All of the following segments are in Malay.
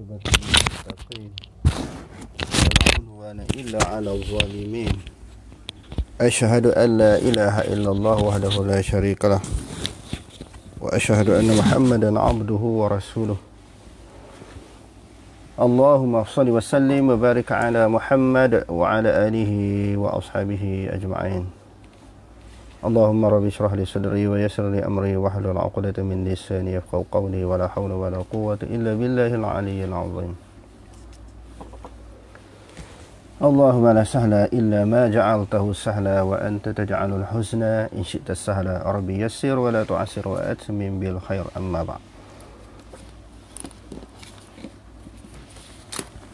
عاقبة ولا إلا على الظالمين أشهد أن لا إله إلا الله وحده لا شريك له وأشهد أن محمدا عبده ورسوله اللهم صل وسلم وبارك على محمد وعلى آله وأصحابه أجمعين اللهم رب اشرح لي صدري ويسر لي امري واحلل عقدة من لساني يفقهوا قولي ولا حول ولا قوة الا بالله العلي العظيم اللهم لا سهل إلا ما جعلته سهلا وأنت تجعل الحزن إن شئت السهلا ربي يسر ولا تعسر وأتمم بالخير أما بعد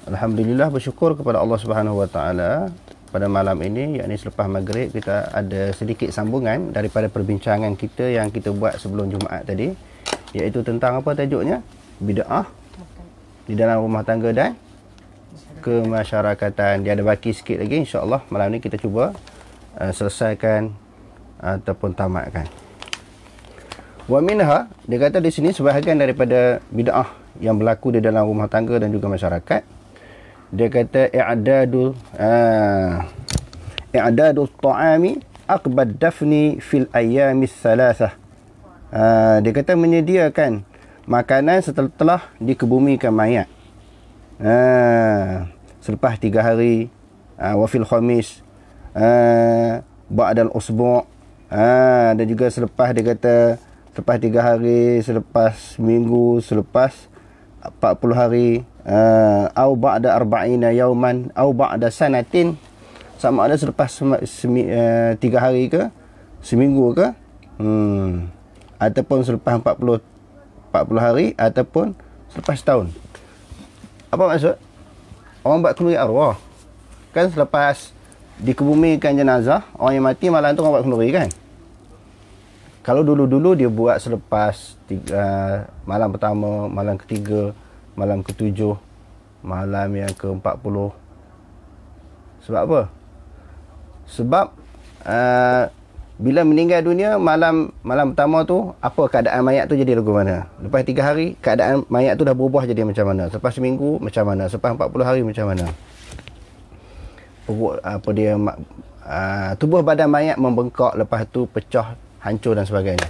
Alhamdulillah bersyukur kepada Allah Subhanahu wa taala pada malam ini yakni selepas maghrib kita ada sedikit sambungan daripada perbincangan kita yang kita buat sebelum Jumaat tadi iaitu tentang apa tajuknya bidah di dalam rumah tangga dan kemasyarakatan dia ada baki sikit lagi insyaallah malam ni kita cuba uh, selesaikan uh, ataupun tamatkan wa minha dia kata di sini sebahagian daripada bidah yang berlaku di dalam rumah tangga dan juga masyarakat dia kata i'dadu ah i'dadu at-ta'ami aqbad dafni fil ayyam ath-thalathah ah, dia kata menyediakan makanan setelah telah dikebumikan mayat ha, selepas tiga hari ha, wa fil khamis ha, ba'da al-usbu' ha, dan juga selepas dia kata selepas tiga hari selepas minggu selepas 40 hari Uh, au ba'da arba'ina yauman au ba'da sanatin sama ada selepas semi, uh, tiga hari ke seminggu ke hmm. ataupun selepas 40 40 hari ataupun selepas tahun apa maksud orang buat kenduri arwah kan selepas dikebumikan jenazah orang yang mati malam tu orang buat kenduri kan kalau dulu-dulu dia buat selepas tiga, uh, malam pertama malam ketiga malam ke ketujuh malam yang ke-40 sebab apa sebab uh, bila meninggal dunia malam malam pertama tu apa keadaan mayat tu jadi lagu mana lepas 3 hari keadaan mayat tu dah berubah jadi macam mana Lepas seminggu macam mana selepas 40 hari macam mana perut apa dia uh, tubuh badan mayat membengkak lepas tu pecah hancur dan sebagainya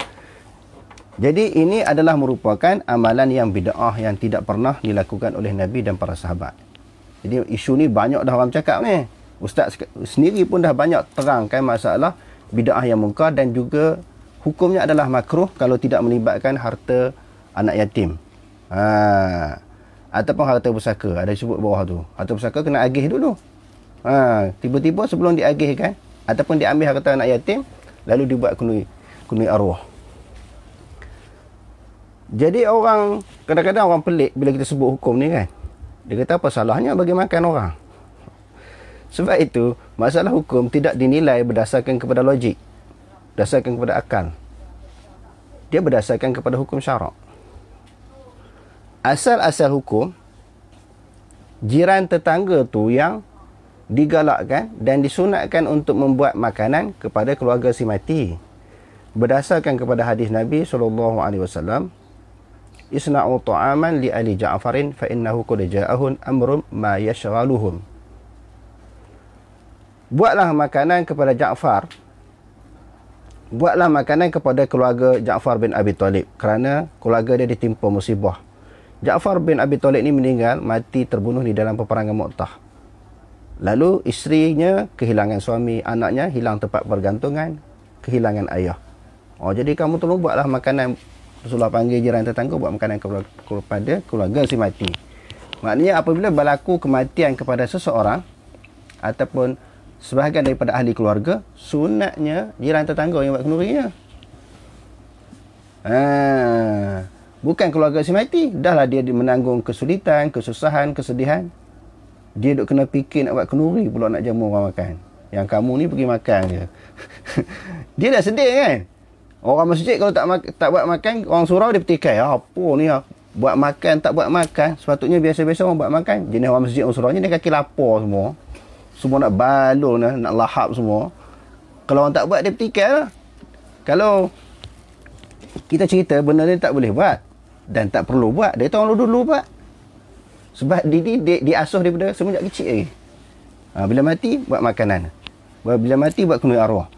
jadi ini adalah merupakan amalan yang bid'ah yang tidak pernah dilakukan oleh Nabi dan para sahabat. Jadi isu ni banyak dah orang cakap ni. Ustaz sendiri pun dah banyak terangkan masalah bid'ah yang mungkar dan juga hukumnya adalah makruh kalau tidak melibatkan harta anak yatim. Ha. Ataupun harta pusaka. Ada sebut bawah tu. Harta pusaka kena agih dulu. Ha. Tiba-tiba sebelum diagihkan ataupun diambil harta anak yatim lalu dibuat kunui, kunui arwah. Jadi orang kadang-kadang orang pelik bila kita sebut hukum ni kan. Dia kata apa salahnya bagi makan orang? Sebab itu, masalah hukum tidak dinilai berdasarkan kepada logik. Berdasarkan kepada akal. Dia berdasarkan kepada hukum syarak. Asal-asal hukum, jiran tetangga tu yang digalakkan dan disunatkan untuk membuat makanan kepada keluarga si mati. Berdasarkan kepada hadis Nabi saw isna'u ta'aman li ali ja'farin fa innahu qad ja'ahun amrun ma yashghaluhum buatlah makanan kepada Ja'far buatlah makanan kepada keluarga Ja'far bin Abi Talib kerana keluarga dia ditimpa musibah Ja'far bin Abi Talib ni meninggal mati terbunuh di dalam peperangan Mu'tah lalu isterinya kehilangan suami anaknya hilang tempat pergantungan kehilangan ayah oh jadi kamu tolong buatlah makanan Rasulullah panggil jiran tetangga buat makanan kepada kepada keluarga si mati. Maknanya apabila berlaku kematian kepada seseorang ataupun sebahagian daripada ahli keluarga, sunatnya jiran tetangga yang buat kenurinya. Ha. Bukan keluarga si mati, dahlah dia menanggung kesulitan, kesusahan, kesedihan. Dia duk kena fikir nak buat kenuri pula nak jamu orang makan. Yang kamu ni pergi makan je. dia dah sedih kan? Orang masjid kalau tak tak buat makan, orang surau dia petikai. Ah, apa ni? Ah, buat makan, tak buat makan. Sepatutnya biasa-biasa orang buat makan. Jenis orang masjid, orang surau ni, dia kaki lapar semua. Semua nak balung, nak, lahap semua. Kalau orang tak buat, dia petikai lah. Kalau kita cerita, benda ni tak boleh buat. Dan tak perlu buat. Dia tahu dulu-dulu buat. Sebab dia, di dia, dia asuh daripada semenjak kecil lagi. Ha, ah, bila mati, buat makanan. Bila mati, buat kunyit arwah.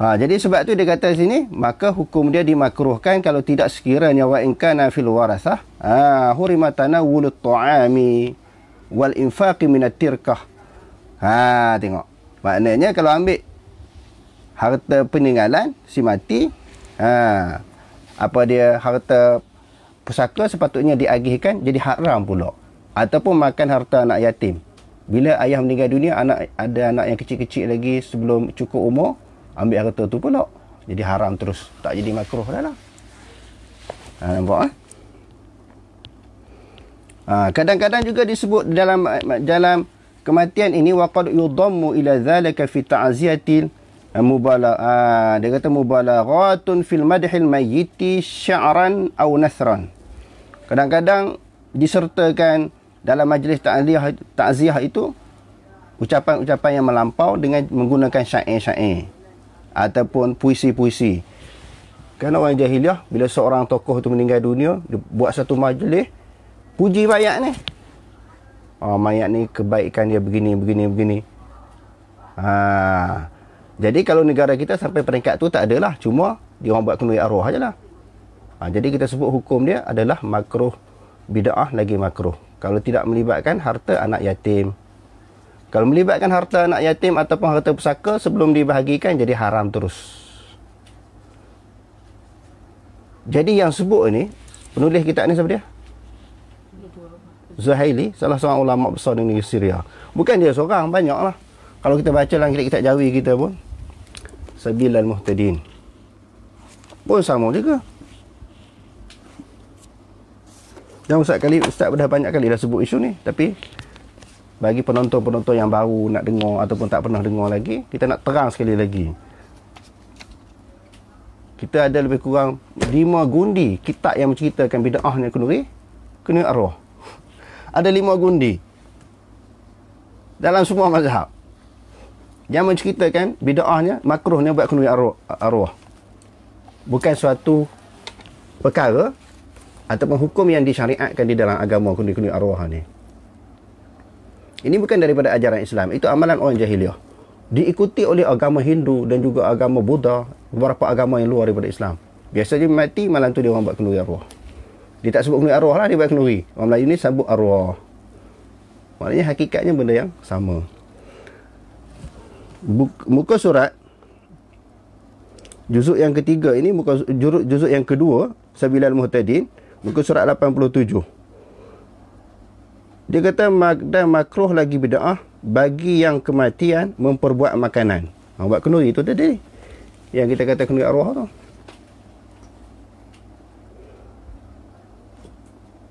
Ha, jadi sebab tu dia kata sini, maka hukum dia dimakruhkan kalau tidak sekiranya wa in kana fil warasah. Ha, hurimatana wulut tu'ami wal infaqi minat tirkah. Ha, tengok. Maknanya kalau ambil harta peninggalan si mati, ha, apa dia harta pusaka sepatutnya diagihkan jadi haram pula. Ataupun makan harta anak yatim. Bila ayah meninggal dunia, anak ada anak yang kecil-kecil lagi sebelum cukup umur, ambil harta tu pula jadi haram terus tak jadi makruh dah lah ha, nampak eh? ha, kadang-kadang juga disebut dalam dalam kematian ini waqad yudammu ila zalika fi ta'ziyatil mubala ha, dia kata mubalaghatun fil madhil mayyiti sya'ran aw nasran kadang-kadang disertakan dalam majlis ta'ziyah ta'ziyah itu ucapan-ucapan yang melampau dengan menggunakan syair-syair ataupun puisi-puisi. Kerana orang jahiliah, bila seorang tokoh tu meninggal dunia, dia buat satu majlis, puji mayat ni. Oh, mayat ni kebaikan dia begini, begini, begini. Ha. Jadi kalau negara kita sampai peringkat tu tak adalah. Cuma dia orang buat kenduri arwah je lah. Ha, jadi kita sebut hukum dia adalah makruh bida'ah lagi makruh. Kalau tidak melibatkan harta anak yatim, kalau melibatkan harta anak yatim ataupun harta pusaka sebelum dibahagikan jadi haram terus. Jadi yang sebut ini penulis kitab ini siapa dia? Zuhaili, salah seorang ulama besar di negeri Syria. Bukan dia seorang, banyaklah. Kalau kita baca dalam kitab, -kitab jawi kita pun, Sabilal Muhtadin. Pun sama juga. Dan Ustaz, kali, Ustaz dah banyak kali dah sebut isu ni. Tapi bagi penonton-penonton yang baru nak dengar ataupun tak pernah dengar lagi, kita nak terang sekali lagi. Kita ada lebih kurang 5 gundi kitab yang menceritakan bid'ah ni kenuri, kena arwah. Ada 5 gundi dalam semua mazhab yang menceritakan bid'ahnya makruhnya buat kenuri arwah, arwah. Bukan suatu perkara ataupun hukum yang disyariatkan di dalam agama kenuri-kenuri arwah ni. Ini bukan daripada ajaran Islam. Itu amalan orang jahiliah. Diikuti oleh agama Hindu dan juga agama Buddha. Beberapa agama yang luar daripada Islam. Biasanya mati malam tu dia orang buat kenduri arwah. Dia tak sebut kenduri arwah lah, dia buat kenduri. Orang Melayu ni sebut arwah. Maknanya hakikatnya benda yang sama. Muka surat juzuk yang ketiga ini muka juzuk yang kedua Sabilal Muhtadin muka surat 87. Dia kata dan makruh lagi bida'ah bagi yang kematian memperbuat makanan. Ha, buat kenuri tu tadi. Yang kita kata kenuri arwah tu.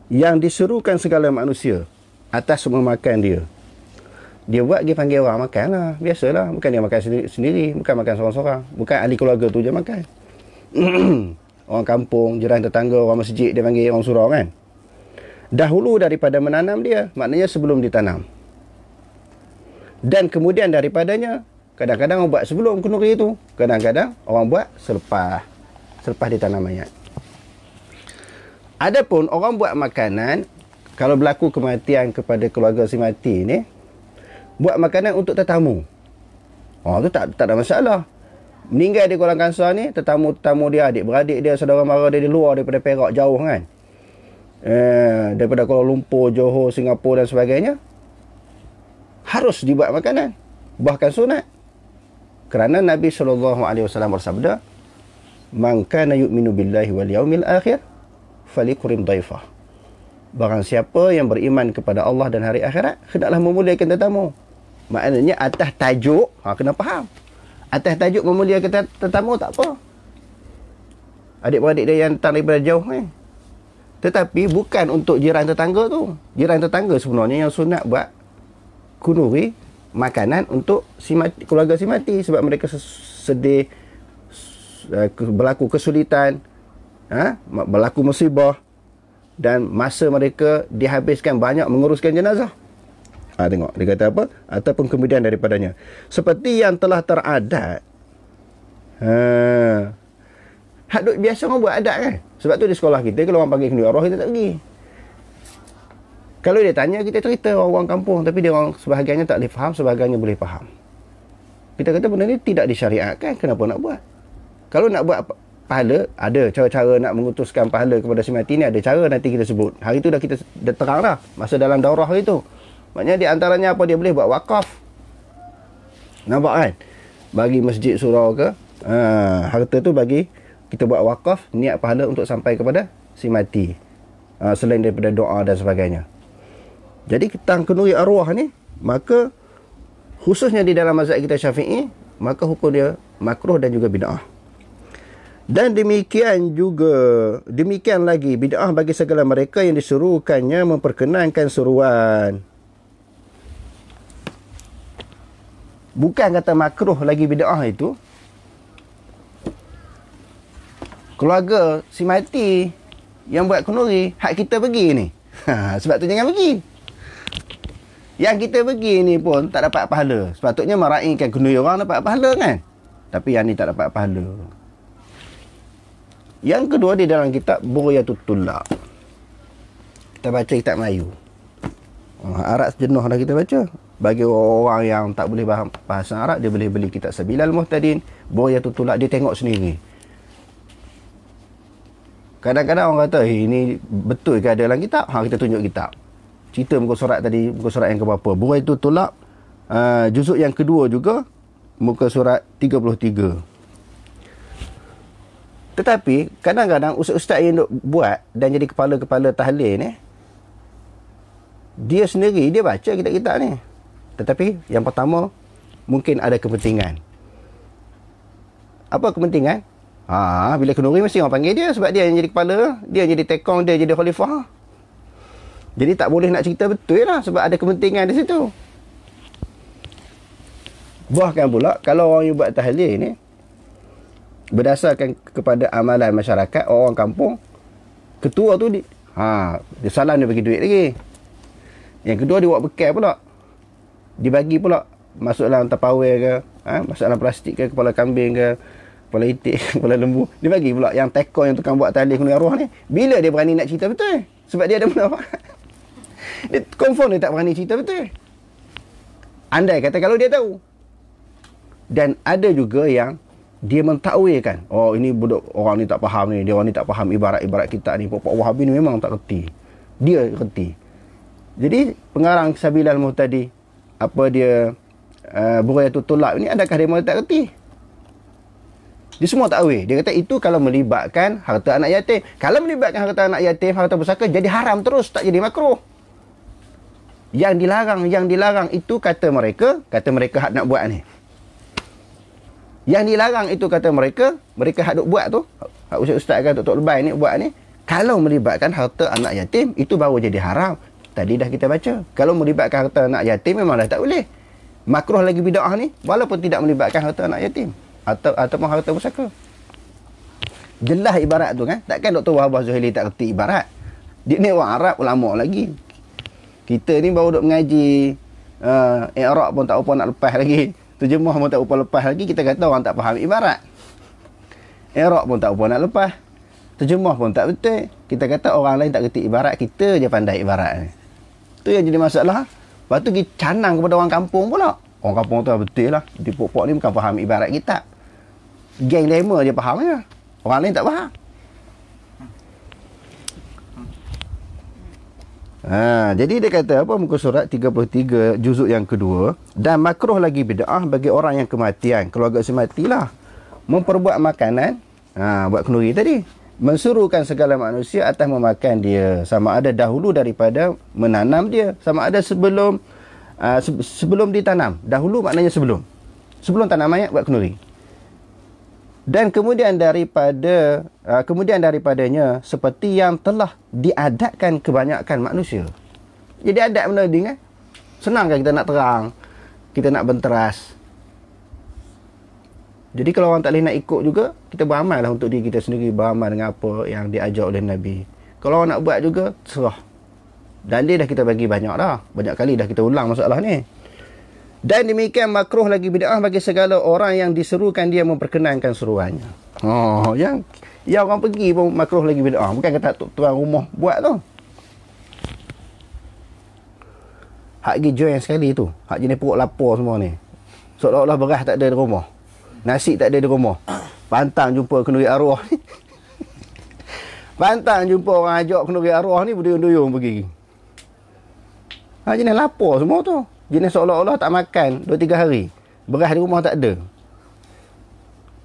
Yang disuruhkan segala manusia atas memakan dia. Dia buat dia panggil orang makan lah. Biasalah. Bukan dia makan sendiri. sendiri. Bukan makan seorang-seorang. Bukan ahli keluarga tu je makan. orang kampung, jiran tetangga, orang masjid dia panggil orang surau kan dahulu daripada menanam dia maknanya sebelum ditanam dan kemudian daripadanya kadang-kadang orang buat sebelum kenuri itu kadang-kadang orang buat selepas selepas ditanam mayat adapun orang buat makanan kalau berlaku kematian kepada keluarga si mati ni buat makanan untuk tetamu oh tu tak tak ada masalah meninggal di kolam kansar ni tetamu-tetamu dia adik-beradik dia saudara mara dia di luar daripada Perak jauh kan Eh, daripada Kuala Lumpur, Johor, Singapura dan sebagainya harus dibuat makanan bahkan sunat kerana Nabi sallallahu alaihi wasallam bersabda man kana yu'minu billahi wal yaumil akhir falikrim daifah barang siapa yang beriman kepada Allah dan hari akhirat hendaklah memuliakan tetamu maknanya atas tajuk ha kena faham atas tajuk memuliakan tetamu tak apa adik-beradik dia yang datang daripada jauh ni eh? Tetapi bukan untuk jiran tetangga tu. Jiran tetangga sebenarnya yang sunat buat kunuri makanan untuk si mati, keluarga si mati sebab mereka sedih eh, berlaku kesulitan ha? berlaku musibah dan masa mereka dihabiskan banyak menguruskan jenazah ha, tengok dia kata apa ataupun kemudian daripadanya seperti yang telah teradat ha. Hak duk biasa orang buat adat kan. Sebab tu di sekolah kita kalau orang panggil kenduri arwah kita tak pergi. Kalau dia tanya kita cerita orang-orang kampung tapi dia orang sebahagiannya tak boleh faham, sebahagiannya boleh faham. Kita kata benda ni tidak disyariatkan, kenapa nak buat? Kalau nak buat pahala, ada cara-cara nak mengutuskan pahala kepada si mati ni, ada cara nanti kita sebut. Hari tu dah kita dah terang dah, masa dalam daurah hari tu. Maknanya di antaranya apa dia boleh buat wakaf. Nampak kan? Bagi masjid surau ke, ha, harta tu bagi kita buat wakaf niat pahala untuk sampai kepada si mati uh, selain daripada doa dan sebagainya jadi kita kenuri arwah ni maka khususnya di dalam mazhab kita syafi'i maka hukum dia makruh dan juga bid'ah dan demikian juga demikian lagi bid'ah bagi segala mereka yang disuruhkannya memperkenankan suruan bukan kata makruh lagi bid'ah itu keluarga si mati yang buat kenuri hak kita pergi ni ha, sebab tu jangan pergi yang kita pergi ni pun tak dapat pahala sepatutnya meraihkan kenuri orang dapat pahala kan tapi yang ni tak dapat pahala yang kedua di dalam kitab Buryatul Tulak kita baca kitab Melayu oh, Arab sejenuh dah kita baca bagi orang yang tak boleh bahasa Arab dia boleh beli kitab Sabilal Muhtadin Buryatul Tulak dia tengok sendiri Kadang-kadang orang kata, hey, eh, ini betul ke ada dalam kitab? Ha, kita tunjuk kitab. Cerita muka surat tadi, muka surat yang keberapa. Buah itu tolak. Uh, juzuk yang kedua juga, muka surat 33. Tetapi, kadang-kadang ustaz-ustaz yang duk buat dan jadi kepala-kepala tahlil ni, dia sendiri, dia baca kitab-kitab ni. Tetapi, yang pertama, mungkin ada kepentingan. Apa kepentingan? Ha, bila kenduri mesti orang panggil dia sebab dia yang jadi kepala, dia yang jadi tekong, dia jadi khalifah. Jadi tak boleh nak cerita betul lah sebab ada kepentingan di situ. Bahkan pula kalau orang you buat tahlil ni berdasarkan kepada amalan masyarakat orang kampung ketua tu di, ha dia salam dia bagi duit lagi. Yang kedua dia buat bekal pula. Dibagi pula masuk dalam tapawe ke, ha, masuk dalam plastik ke kepala kambing ke, Kepala itik, kepala lembu. Dia bagi pula yang tekor yang tukang buat talih kena arwah ni. Bila dia berani nak cerita betul? Sebab dia ada apa? Dia confirm dia tak berani cerita betul. Andai kata kalau dia tahu. Dan ada juga yang dia mentakwilkan. Oh ini budak orang ni tak faham ni. Dia orang ni tak faham ibarat-ibarat kita ni. Pak-pak Wahabi ni memang tak reti. Dia reti. Jadi pengarang Sabilal Muhtadi. Apa dia uh, eh, buraya tu tolak ni. Adakah dia mahu tak kerti. Dia semua tak away. Eh. Dia kata itu kalau melibatkan harta anak yatim. Kalau melibatkan harta anak yatim, harta pusaka jadi haram terus. Tak jadi makruh. Yang dilarang, yang dilarang itu kata mereka. Kata mereka hak nak buat ni. Yang dilarang itu kata mereka. Mereka hak duk buat tu. Hak ustaz-ustaz kan, Tok Lebay ni buat ni. Kalau melibatkan harta anak yatim, itu baru jadi haram. Tadi dah kita baca. Kalau melibatkan harta anak yatim, memanglah tak boleh. Makruh lagi bida'ah ni, walaupun tidak melibatkan harta anak yatim atau ataupun harta pusaka. Jelas ibarat tu kan. Takkan Dr. Wahab Zuhaili tak kerti ibarat. Dia ni orang Arab ulama lagi. Kita ni baru duk mengaji uh, eh, Iraq pun tak apa nak lepas lagi. Terjemah pun tak apa lepas lagi. Kita kata orang tak faham ibarat. eh Iraq pun tak apa nak lepas. Terjemah pun tak betul. Kita kata orang lain tak kerti ibarat. Kita je pandai ibarat ni. Tu yang jadi masalah. Lepas tu kita canang kepada orang kampung pula. Orang kampung tu betul lah. di pokok ni bukan faham ibarat kita geng lemah je faham je. Ya? Orang lain tak faham. Ha, jadi dia kata apa muka surat 33 juzuk yang kedua dan makruh lagi bid'ah bagi orang yang kematian keluarga si matilah memperbuat makanan ha, buat kenduri tadi mensuruhkan segala manusia atas memakan dia sama ada dahulu daripada menanam dia sama ada sebelum uh, sebelum ditanam dahulu maknanya sebelum sebelum tanam mayat buat kenduri dan kemudian daripada uh, kemudian daripadanya seperti yang telah diadakan kebanyakan manusia. Jadi ada benda ni kan. Eh? Senangkah kita nak terang? Kita nak benteras. Jadi kalau orang tak boleh nak ikut juga, kita beramallah untuk diri kita sendiri beramal dengan apa yang diajar oleh Nabi. Kalau orang nak buat juga, serah. Dan dia dah kita bagi banyak dah. Banyak kali dah kita ulang masalah ni. Dan demikian makruh lagi bid'ah bagi segala orang yang diserukan dia memperkenankan seruannya. Oh, yang yang orang pergi pun makruh lagi bid'ah. Bukan kata tuan rumah buat tu. Hak pergi join sekali tu. Hak jenis perut lapar semua ni. So Seolah-olah beras tak ada di rumah. Nasi tak ada di rumah. Pantang jumpa kenduri arwah ni. Pantang jumpa orang ajak kenduri arwah ni berduyun-duyun pergi. Hak jenis lapar semua tu jenis seolah-olah tak makan 2-3 hari. Beras di rumah tak ada.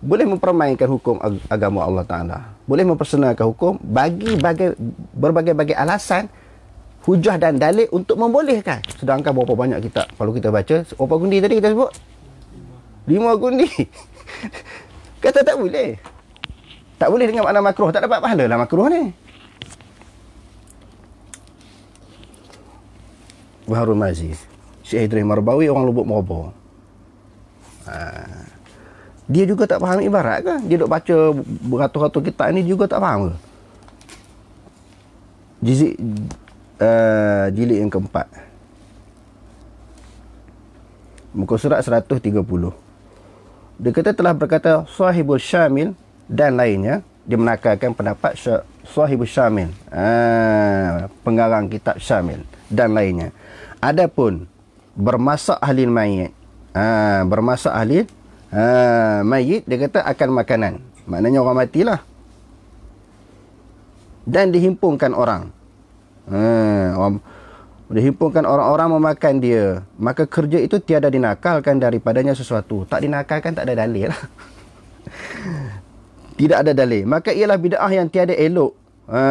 Boleh mempermainkan hukum ag- agama Allah Ta'ala. Boleh mempersenakan hukum bagi berbagai-bagai alasan, hujah dan dalil untuk membolehkan. Sedangkan berapa banyak kita, kalau kita baca, berapa gundi tadi kita sebut? Lima gundi. kata tak boleh. Tak boleh dengan makna makruh. Tak dapat pahala lah makruh ni. Baharul Mazis. Syekh Idris Marbawi orang Lubuk Merobo. Ha. Dia juga tak faham ibarat ke? Dia duk baca beratus-ratus kitab ni juga tak faham ke? Jizik uh, jilid yang keempat. Muka surat 130. Dia kata telah berkata Sahibul Syamil dan lainnya. Dia menakarkan pendapat Sahibul Syamil. Uh, penggarang kitab Syamil dan lainnya. Adapun bermasak ahli mayit. Ha, bermasak ahli ha, mayit, dia kata akan makanan. Maknanya orang matilah. Dan dihimpungkan orang. Ha, orang dihimpunkan orang-orang memakan dia. Maka kerja itu tiada dinakalkan daripadanya sesuatu. Tak dinakalkan, tak ada dalil. Tidak ada dalil. Maka ialah bid'ah yang tiada elok. Ha,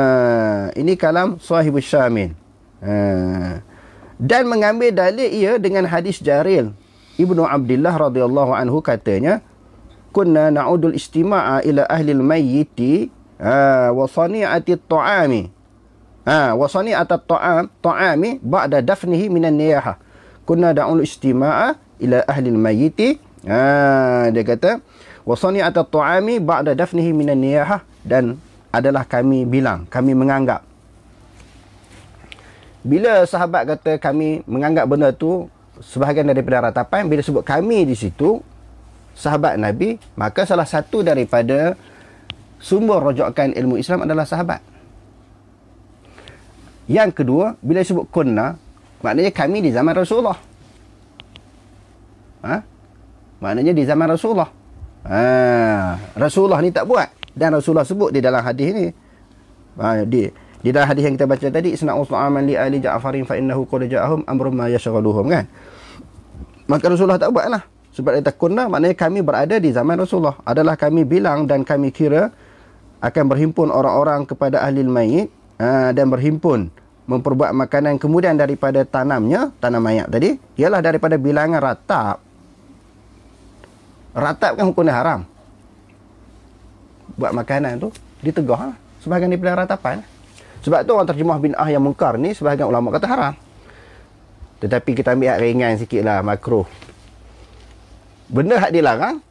ini kalam sahibu syamin. Ha, dan mengambil dalil ia dengan hadis Jaril Ibnu Abdullah radhiyallahu anhu katanya kunna naudul istima'a ila ahli al-mayyiti ha wa sani'ati at-ta'ami ha wa sani'at at-ta'am ta'ami ba'da dafnihi min an-niyaha kunna da'ul istima'a ila ahli al-mayyiti ha dia kata wa sani'at at-ta'ami ba'da dafnihi min an-niyaha dan adalah kami bilang kami menganggap bila sahabat kata kami menganggap benda tu sebahagian daripada ratapan, bila sebut kami di situ, sahabat Nabi, maka salah satu daripada sumber rojokan ilmu Islam adalah sahabat. Yang kedua, bila sebut kunna, maknanya kami di zaman Rasulullah. Ha? Maknanya di zaman Rasulullah. Ha. Rasulullah ni tak buat. Dan Rasulullah sebut di dalam hadis ni. Ha, dia. Di dalam hadis yang kita baca tadi, isna'u tu'aman li ali ja'farin fa innahu qad ja'ahum amrun ma yashghaluhum kan. Maka Rasulullah tak buatlah. Sebab dia takunna lah, maknanya kami berada di zaman Rasulullah. Adalah kami bilang dan kami kira akan berhimpun orang-orang kepada ahli mayit ha, dan berhimpun memperbuat makanan kemudian daripada tanamnya, tanam mayat tadi, ialah daripada bilangan ratap. Ratap kan hukumnya haram. Buat makanan tu, ditegah lah. Sebahagian daripada ratapan lah. Sebab tu orang terjemah bin ah yang mungkar ni sebahagian ulama kata haram. Tetapi kita ambil hak ringan sikit lah makro. Benda hak dilarang,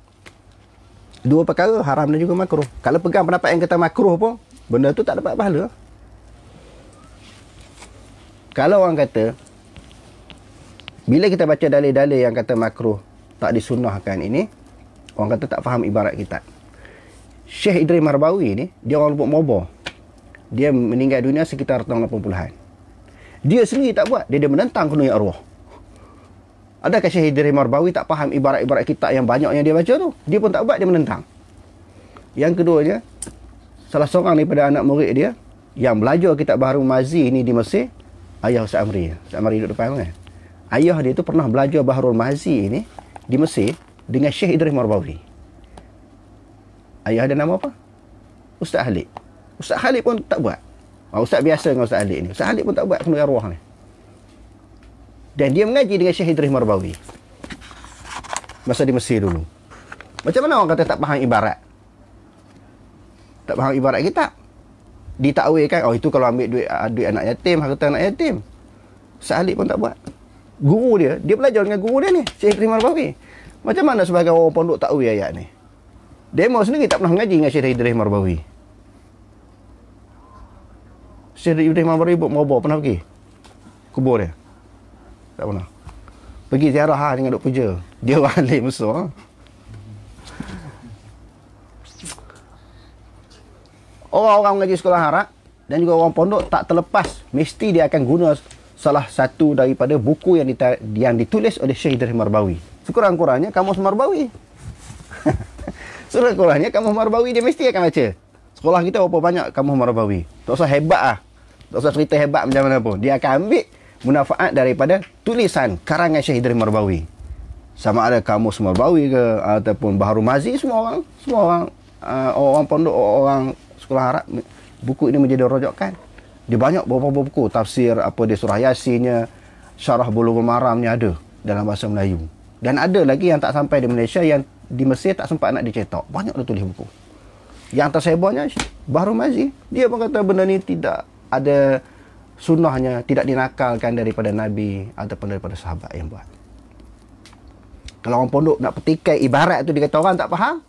dua perkara haram dan juga makro. Kalau pegang pendapat yang kata makro pun, benda tu tak dapat pahala. Kalau orang kata, bila kita baca dalil-dalil yang kata makro tak disunahkan ini, orang kata tak faham ibarat kita. Syekh Idris Marbawi ni, dia orang lupa mobile dia meninggal dunia sekitar tahun 80-an. Dia sendiri tak buat. Dia, dia menentang kunuhi ya arwah. Adakah Syekh Hidri Marbawi tak faham ibarat-ibarat kitab yang banyak yang dia baca tu? Dia pun tak buat, dia menentang. Yang keduanya, salah seorang daripada anak murid dia, yang belajar kitab Baharu Mazi ni di Mesir, Ayah Ustaz Amri. Ustaz Amri duduk depan kan? Ayah dia tu pernah belajar Baharu Mazi ni di Mesir dengan Syekh Idris Marbawi. Ayah ada nama apa? Ustaz Halik. Ustaz Khalid pun tak buat. Oh, Ustaz biasa dengan Ustaz Khalid ni. Ustaz Khalid pun tak buat kena arwah ni. Dan dia mengaji dengan Syekh Idris Marbawi. Masa di Mesir dulu. Macam mana orang kata tak faham ibarat? Tak faham ibarat kitab. Ditakwilkan, oh itu kalau ambil duit ah, duit anak yatim, harta anak yatim. Ustaz Khalid pun tak buat. Guru dia, dia belajar dengan guru dia ni, Syekh Idris Marbawi. Macam mana sebagai orang pondok takwil ayat ni? Demo sendiri tak pernah mengaji dengan Syekh Idris Marbawi. Syed Ibrahim Ambar Ibu Mubah pernah pergi? Kubur dia? Tak pernah. Pergi ziarah ha, dengan Dok Puja. Dia wali musuh. Ha? Orang-orang mengaji sekolah harap dan juga orang pondok tak terlepas. Mesti dia akan guna salah satu daripada buku yang, yang ditulis oleh Syekh Idris Marbawi. Sekurang-kurangnya Kamus Marbawi. Sekurang-kurangnya kamu Marbawi dia mesti akan baca sekolah kita berapa banyak kamu marabawi tak usah hebat ah tak usah cerita hebat macam mana pun dia akan ambil manfaat daripada tulisan karangan Syekh Idris Marbawi sama ada kamus Marbawi ke ataupun Baharu Mazi semua orang semua orang uh, orang pondok orang sekolah Arab buku ini menjadi rojokan dia banyak beberapa buku tafsir apa dia surah yasinnya syarah bulughul maramnya ada dalam bahasa Melayu dan ada lagi yang tak sampai di Malaysia yang di Mesir tak sempat nak dicetak banyak dia tulis buku yang atas sebabnya Bahru Mazi Dia pun kata benda ni tidak ada sunnahnya Tidak dinakalkan daripada Nabi Ataupun daripada sahabat yang buat Kalau orang pondok nak petikai ibarat tu Dia kata orang tak faham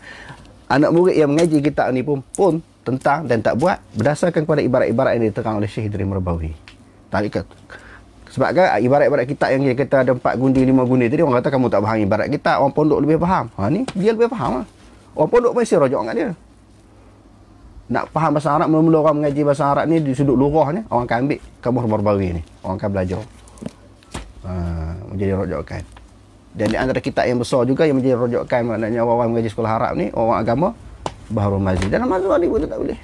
Anak murid yang mengaji kita ni pun Pun tentang dan tak buat Berdasarkan kepada ibarat-ibarat yang diterang oleh Syekh Idri Merbawi Tarikat sebab kan ibarat-ibarat kitab yang kita ada empat gundi, lima gundi tadi, orang kata kamu tak faham ibarat kita, orang pondok lebih faham. Ha ni, dia lebih faham lah. Orang pondok pun mesti rojok dengan dia. Nak faham bahasa Arab, mula-mula orang mengaji bahasa Arab ni di sudut lurah ni, orang akan ambil kabur barbawi ni. Orang akan belajar. Ha, menjadi rojokkan. Dan di antara kitab yang besar juga yang menjadi rojokkan maknanya orang-orang mengaji sekolah Arab ni, orang agama, baru Mazid. Dalam Mazid Ali pun tak boleh.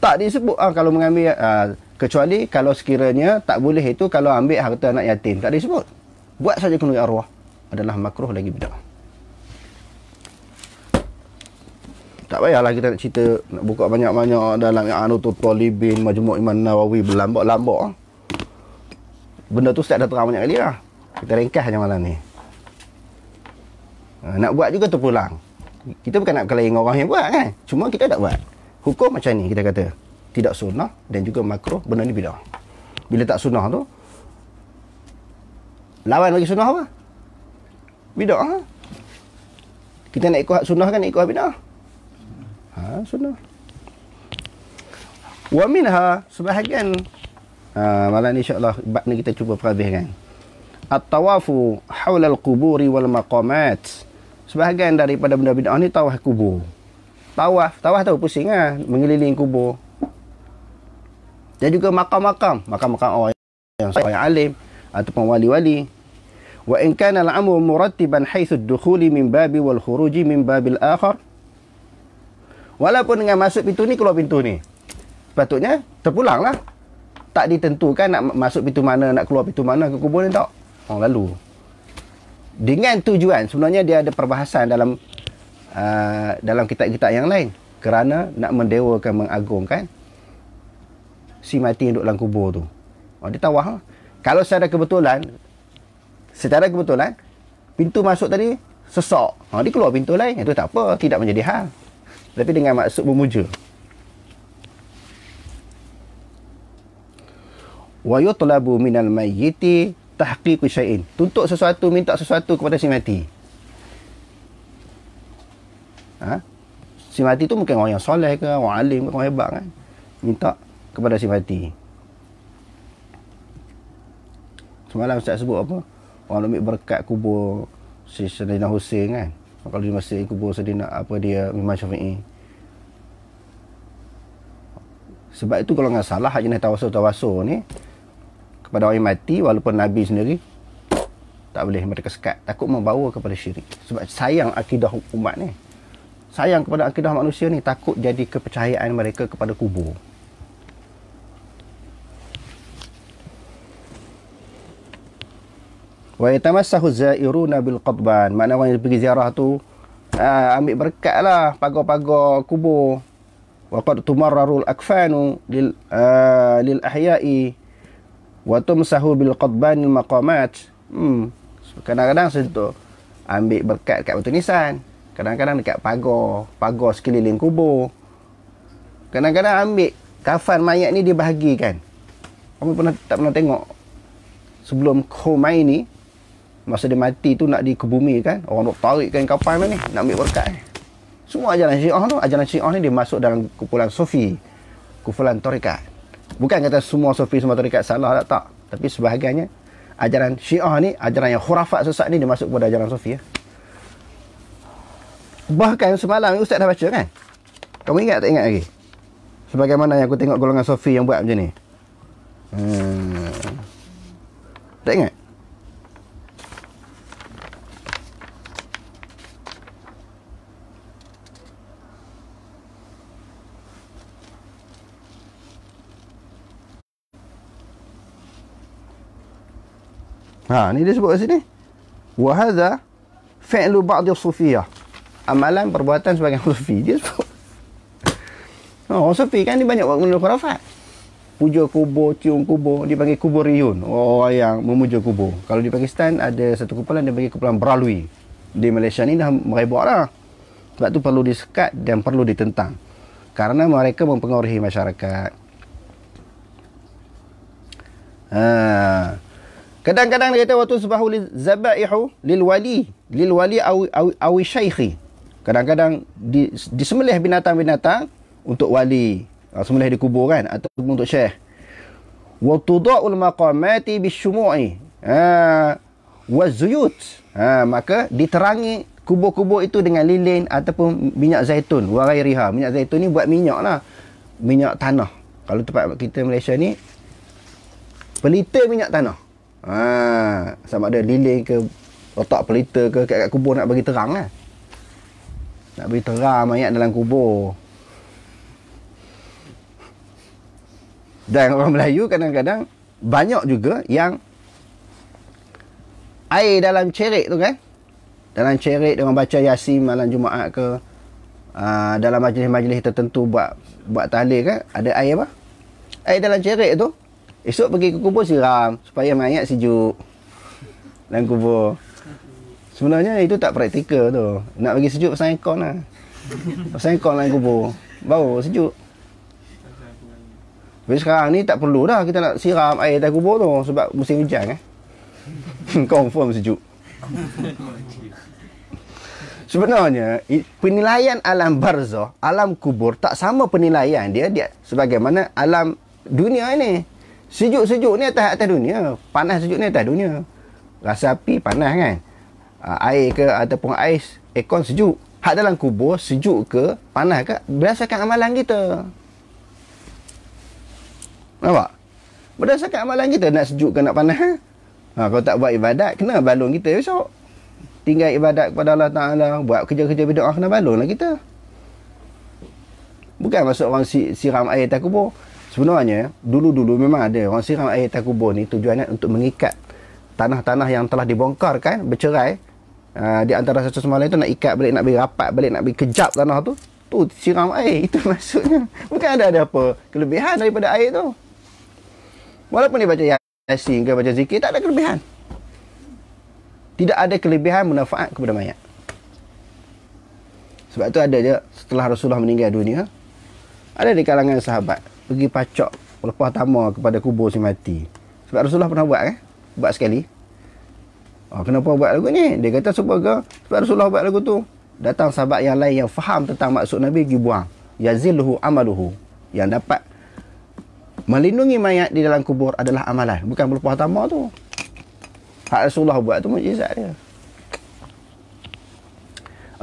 Tak disebut ha, kalau mengambil, ha, kecuali kalau sekiranya tak boleh itu kalau ambil harta anak yatim. Tak disebut. Buat saja kunduri ya arwah adalah makruh lagi bedah. tak payahlah kita nak cerita nak buka banyak-banyak dalam yang anu tu talibin majmuk iman nawawi berlambak-lambak benda tu saya dah terang banyak kali lah kita ringkas je malam ni ha, nak buat juga tu pulang kita bukan nak kelain orang yang buat kan cuma kita tak buat hukum macam ni kita kata tidak sunnah dan juga makro benda ni bila bila tak sunnah tu lawan bagi sunnah apa bidah ha? kita nak ikut sunnah kan nak ikut bidah Ha, sunnah. Wa minha sebahagian ha, malam ni insya-Allah bab ni kita cuba perhatikan. At-tawafu haula al-quburi wal maqamat. Sebahagian daripada benda bid'ah ni tawaf kubur. Tawaf, tawaf tu pusing ha? mengelilingi kubur. Dan juga makam-makam, makam-makam orang yang orang yang alim ataupun wali-wali. Wa in kana al-amru murattiban haitsu ad-dukhuli min babi wal khuruji min babil akhar. Walaupun dengan masuk pintu ni, keluar pintu ni. Sepatutnya, terpulang lah. Tak ditentukan nak masuk pintu mana, nak keluar pintu mana ke kubur ni tak. Orang lalu. Dengan tujuan, sebenarnya dia ada perbahasan dalam uh, dalam kitab-kitab yang lain. Kerana nak mendewakan, mengagungkan si mati yang duduk dalam kubur tu. Oh, dia tawah lah. Kalau secara kebetulan, secara kebetulan, pintu masuk tadi sesak. Ha, oh, dia keluar pintu lain. Itu tak apa. Tidak menjadi hal. Tapi dengan maksud memuja. Wa yutlabu minal mayyiti tahqiqu syai'in. Tuntut sesuatu, minta sesuatu kepada si mati. Ha? Si mati tu mungkin orang yang soleh ke, orang alim ke, orang hebat kan. Minta kepada si mati. Semalam saya sebut apa? Orang ambil berkat kubur si Sayyidina Hussein kan kalau di masjid kubur sedina apa dia Imam Syafi'i sebab itu kalau nggak salah hajinah tawasul tawasul ni kepada orang yang mati walaupun Nabi sendiri tak boleh mereka sekat takut membawa kepada syirik sebab sayang akidah umat ni sayang kepada akidah manusia ni takut jadi kepercayaan mereka kepada kubur Wa yatamassahu zairuna bil qadban. Makna orang yang pergi ziarah tu aa, ha, ambil berkat lah pagar-pagar kubur. Wa qad tumarraru al akfanu lil aa, ha, lil ahya'i wa tumsahu bil qadban al maqamat. Hmm. So, kadang-kadang situ ambil berkat kat batu nisan. Kadang-kadang dekat pagar, pagar sekeliling kubur. Kadang-kadang ambil kafan mayat ni dibahagikan. Kamu pernah tak pernah tengok sebelum Khomeini ni Masa dia mati tu nak dikebumikan Orang nak tarikkan kapal ni Nak ambil berkat ni Semua ajaran syiah tu Ajaran syiah ni dia masuk dalam kumpulan sufi Kumpulan tarikat Bukan kata semua sufi semua tarikat salah tak tak Tapi sebahagiannya Ajaran syiah ni Ajaran yang khurafat sesat ni Dia masuk kepada ajaran sufi ya. Bahkan semalam Ustaz dah baca kan Kamu ingat tak ingat lagi Sebagaimana yang aku tengok golongan sufi yang buat macam ni hmm. Tak ingat Ha, ni dia sebut kat sini. Wa hadha fi'lu ba'd sufiyah. Amalan perbuatan sebagai sufi dia sebut. Ha, orang sufi kan dia banyak buat guna khurafat. Puja kubur, cium kubur, dia panggil kubur riun. Orang yang memuja kubur. Kalau di Pakistan ada satu kumpulan dia panggil kumpulan Bralui. Di Malaysia ni dah merebak lah. Sebab tu perlu disekat dan perlu ditentang. Kerana mereka mempengaruhi masyarakat. Haa. Kadang-kadang dia kata waktu sebahu li zabaihu lil wali lil wali aw aw, aw syaikhi. Kadang-kadang di, disembelih binatang-binatang untuk wali, ah, sembelih di kubur kan ataupun untuk syekh. Wa tudaul maqamati bisyumu'i. Ha wa zuyut. Ha maka diterangi kubur-kubur itu dengan lilin ataupun minyak zaitun, warairiha. Minyak zaitun ni buat minyak lah. Minyak tanah. Kalau tempat kita Malaysia ni, pelita minyak tanah. Ha, sama ada lilin ke otak pelita ke kat, kat kubur nak bagi terang lah. Nak bagi terang mayat dalam kubur. Dan orang Melayu kadang-kadang banyak juga yang air dalam cerik tu kan. Dalam cerik dengan baca Yasin malam Jumaat ke aa, ha, dalam majlis-majlis tertentu buat buat tahlil kan ada air apa? Air dalam cerik tu Esok pergi ke kubur siram supaya mayat sejuk. Dan kubur. Sebenarnya itu tak praktikal tu. Nak bagi sejuk pasang aircon lah. Pasang aircon lah kubur. Baru sejuk. Tapi sekarang ni tak perlu dah kita nak siram air dalam kubur tu sebab musim hujan eh. Confirm sejuk. Sebenarnya penilaian alam barzah, alam kubur tak sama penilaian dia dia sebagaimana alam dunia ini Sejuk-sejuk ni atas atas dunia. Panas sejuk ni atas dunia. Rasa api panas kan? Ah, air ke ataupun ais, aircon sejuk. Hak dalam kubur sejuk ke panas ke berdasarkan amalan kita. Nampak? Berdasarkan amalan kita nak sejuk ke nak panas. Ha? ha kalau tak buat ibadat, kena balon kita besok. Tinggal ibadat kepada Allah Ta'ala. Buat kerja-kerja berdoa, kena balon lah kita. Bukan masuk orang si, siram air atas kubur sebenarnya dulu-dulu memang ada orang siram air hitam kubur ni tujuannya untuk mengikat tanah-tanah yang telah dibongkarkan bercerai uh, di antara satu sama lain tu nak ikat balik nak bagi rapat balik nak bagi kejap tanah tu tu siram air itu maksudnya bukan ada ada apa kelebihan daripada air tu walaupun dia baca yasin ke baca zikir tak ada kelebihan tidak ada kelebihan manfaat kepada mayat sebab tu ada je setelah Rasulullah meninggal dunia ada di kalangan sahabat pergi pacok lepah tamar kepada kubur si mati. Sebab Rasulullah pernah buat kan? Buat sekali. Oh, kenapa buat lagu ni? Dia kata sebab sebab Rasulullah buat lagu tu. Datang sahabat yang lain yang faham tentang maksud Nabi pergi buang. Yaziluhu amaluhu. Yang dapat melindungi mayat di dalam kubur adalah amalan. Bukan lepah tamar tu. Hak Rasulullah buat tu mujizat dia.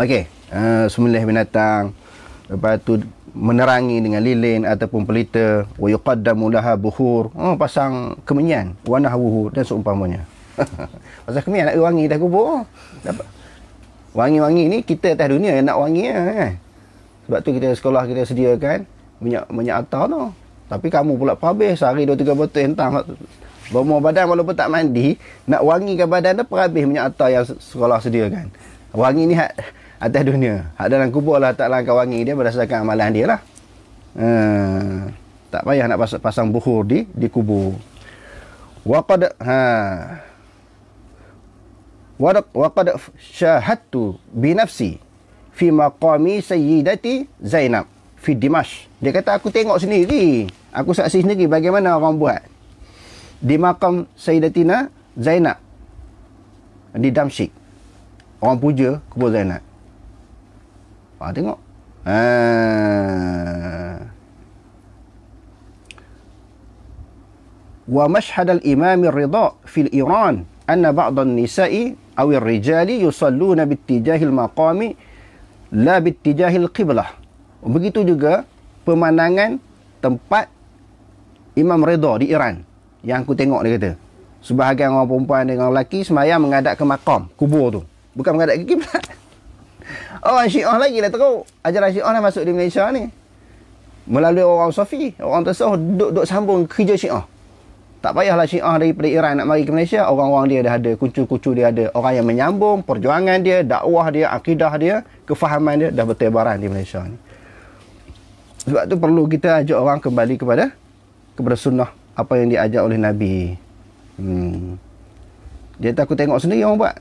Okey. Uh, Semulih binatang. Lepas tu menerangi dengan lilin ataupun pelita wa yuqaddamu laha buhur oh, pasang kemenyan warna buhur dan seumpamanya pasal kemenyan nak wangi dah kubur dapat wangi-wangi ni kita atas dunia yang nak wangi ya, kan sebab tu kita sekolah kita sediakan minyak minyak atar tu tapi kamu pula perhabis sehari dua tiga botol entah bermuah badan walaupun tak mandi nak wangikan badan tu perhabis minyak atar yang sekolah sediakan wangi ni ha- atas dunia. Hak dalam kubur lah tak langkah wangi dia berdasarkan amalan dia lah. Uh, tak payah nak pasang, pasang buhur di di kubur. Waqad ha. Waqad waqad syahadtu bi nafsi fi maqami sayyidati Zainab fi Dimash. Dia kata aku tengok sendiri. Aku saksi sendiri bagaimana orang buat di makam Sayyidatina Zainab di Damsyik. Orang puja kubur Zainab. Ha, tengok. Ha. Wa mashhad al-imam ar-ridha fil Iran anna ba'd an-nisa'i aw ar-rijali yusalluna bi-ittijahi al-maqami la bi-ittijahi al-qiblah. Begitu juga pemandangan tempat Imam Ridha di Iran yang aku tengok dia kata. Sebahagian orang perempuan dengan lelaki semayang menghadap ke makam, kubur tu. Bukan menghadap ke kiblat. Orang oh, syiah lagi lah teruk. Ajaran syiah lah masuk di Malaysia ni. Melalui orang sufi. Orang tersuh duduk-duduk sambung kerja syiah. Tak payahlah syiah daripada Iran nak mari ke Malaysia. Orang-orang dia dah ada. Kucu-kucu dia ada. Orang yang menyambung perjuangan dia, dakwah dia, akidah dia, kefahaman dia dah bertebaran di Malaysia ni. Sebab tu perlu kita ajak orang kembali kepada kepada sunnah apa yang diajak oleh Nabi. Hmm. Dia tak aku tengok sendiri orang buat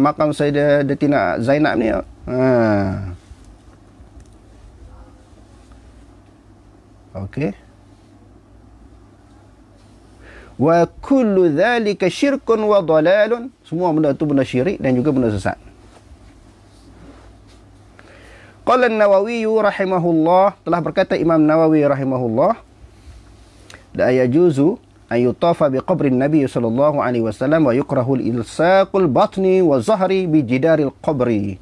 makam Sayyidah Datina Zainab ni. Ha. Okey. Wa kullu dhalika syirkun wa dalalun. Semua benda tu benda syirik dan juga benda sesat. Qala An-Nawawi rahimahullah telah berkata Imam Nawawi rahimahullah la yajuzu ayutafa bi qabri Nabi sallallahu alaihi wasallam wa yukrahu al-ilsaqul batni wa zahri bi jidaril qabri.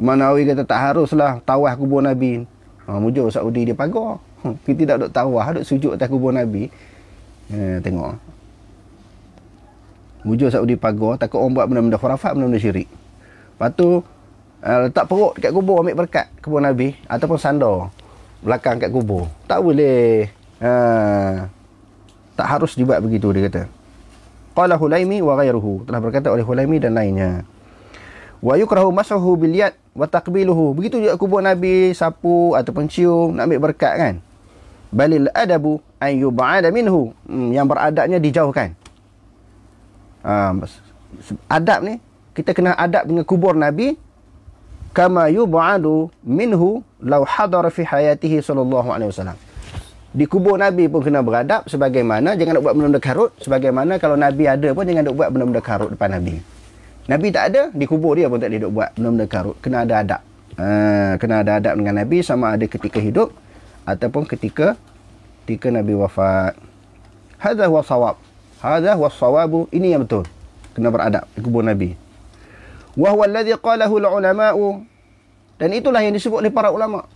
Manawi kata tak haruslah tawaf kubur Nabi. Ha mujur Saudi dia pagar. Ha, kita tidak dok tawaf, dok sujud atas kubur Nabi. Eh, tengok. Mujur Saudi pagar takut orang buat benda-benda khurafat, benda-benda syirik. Patu. tu uh, letak perut dekat kubur ambil berkat kubur Nabi ataupun sandar belakang dekat kubur. Tak boleh. Uh, tak harus dibuat begitu dia kata qala hulaimi wa ghairuhu telah berkata oleh hulaimi dan lainnya wa yukrahu masahu bil yad wa taqbiluhu begitu juga kubur nabi sapu ataupun cium nak ambil berkat kan balil adabu ay yub'ada minhu hmm, yang beradabnya dijauhkan ha, adab ni kita kena adab dengan kubur nabi kama yub'adu minhu law hadara fi hayatihi sallallahu alaihi wasallam di kubur Nabi pun kena beradab sebagaimana jangan nak buat benda-benda karut sebagaimana kalau Nabi ada pun jangan nak buat benda-benda karut depan Nabi Nabi tak ada di kubur dia pun tak duduk buat benda-benda karut kena ada adab ha, kena ada adab dengan Nabi sama ada ketika hidup ataupun ketika ketika Nabi wafat hadha wa sawab hadha wa sawabu ini yang betul kena beradab di kubur Nabi wa qalahu ulama'u dan itulah yang disebut oleh para ulama'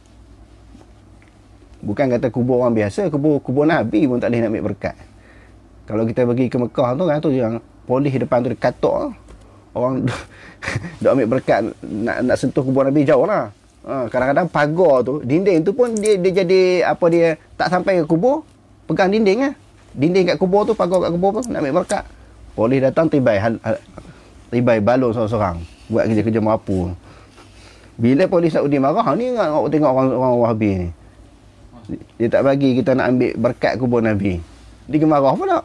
Bukan kata kubur orang biasa, kubur kubur Nabi pun tak boleh nak ambil berkat. Kalau kita pergi ke Mekah tu kan tu yang polis depan tu dekat dikatok orang dok ambil berkat nak nak sentuh kubur Nabi jauh lah. Ha, kadang-kadang pagar tu, dinding tu pun dia dia jadi apa dia tak sampai ke kubur, pegang dinding ah. Dinding kat kubur tu, pagar kat kubur tu nak ambil berkat. Polis datang tibai hal, hal, tibai balon seorang-seorang buat kerja-kerja merapu. Bila polis Saudi marah ni tengok orang-orang Wahabi ni. Dia tak bagi kita nak ambil berkat kubur Nabi. Dia gemarah pula.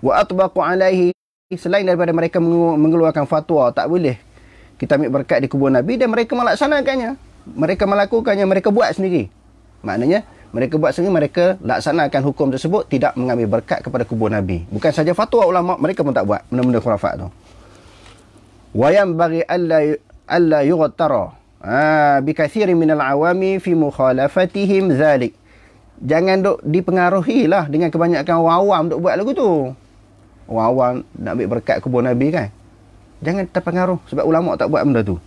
Wa atbaqu alaihi selain daripada mereka mengeluarkan fatwa tak boleh kita ambil berkat di kubur Nabi dan mereka melaksanakannya. Mereka melakukannya, mereka buat sendiri. Maknanya mereka buat sendiri, mereka laksanakan hukum tersebut tidak mengambil berkat kepada kubur Nabi. Bukan saja fatwa ulama, mereka pun tak buat benda-benda khurafat tu. Wa yanbaghi Allah alla yughtara Ha, bikathirin minal awami fi mukhalafatihim zalik. Jangan dok dipengaruhi lah dengan kebanyakan orang awam dok buat lagu tu. Orang awam nak ambil berkat kubur Nabi kan? Jangan terpengaruh sebab ulama tak buat benda tu.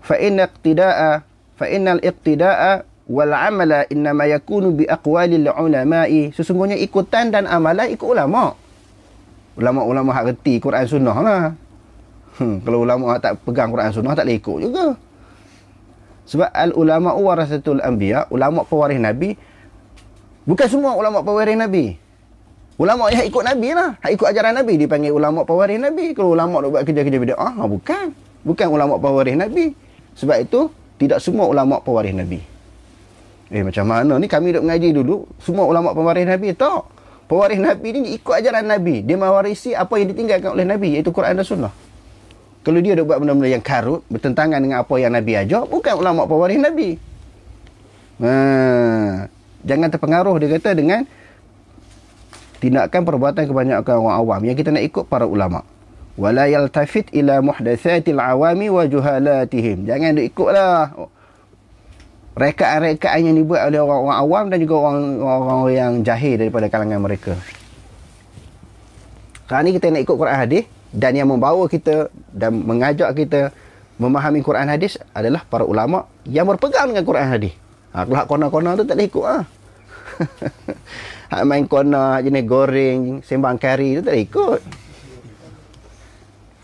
Fa inna iqtida'a fa innal iqtida'a wal 'amala inna ma yakunu bi aqwali al ulama'i. Sesungguhnya ikutan dan amalan ikut ulama. Ulama-ulama hak reti Quran sunnah lah. Hmm, kalau ulama tak pegang Quran Sunnah tak boleh ikut juga. Sebab al ulama warasatul anbiya, ulama pewaris nabi bukan semua ulama pewaris nabi. Ulama yang ikut nabi lah, yang ikut ajaran nabi dipanggil ulama pewaris nabi. Kalau ulama nak buat kerja-kerja bid'ah, ah, ah bukan. Bukan ulama pewaris nabi. Sebab itu tidak semua ulama pewaris nabi. Eh macam mana ni kami duk mengaji dulu semua ulama pewaris nabi tak. Pewaris nabi ni ikut ajaran nabi, dia mewarisi apa yang ditinggalkan oleh nabi iaitu Quran dan Sunnah. Kalau dia ada buat benda-benda yang karut, bertentangan dengan apa yang Nabi ajar, bukan ulama pewaris Nabi. Ha. Jangan terpengaruh dia kata dengan tindakan perbuatan kebanyakan orang awam. Yang kita nak ikut para ulama. Wala yaltafit ila muhdatsatil awami wa juhalatihim. Jangan duk ikutlah. Rekaan-rekaan yang dibuat oleh orang-orang awam dan juga orang-orang yang jahil daripada kalangan mereka. Kali ni kita nak ikut Quran hadis dan yang membawa kita dan mengajak kita memahami Quran hadis adalah para ulama yang berpegang dengan Quran hadis. Ha, kalau kona-kona tu tak boleh ikut ah. Ha. hak main kona, jenis goreng, sembang kari tu tak boleh ikut.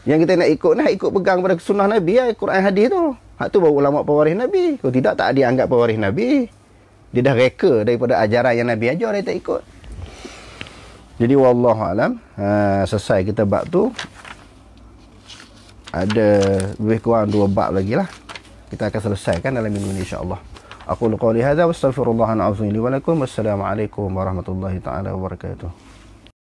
Yang kita nak ikut nak ikut pegang pada sunnah Nabi ya, Quran hadis tu. Hak tu baru ulama pewaris Nabi. Kalau tidak tak dianggap pewaris Nabi. Dia dah reka daripada ajaran yang Nabi ajar dia tak ikut. Jadi wallahu alam uh, selesai kita bab tu. Ada lebih kurang dua bab lagi lah. Kita akan selesaikan dalam minggu ini insya-Allah. Aku qouli hadza wa astaghfirullah an a'udzu li wa lakum. Wassalamualaikum warahmatullahi taala wabarakatuh.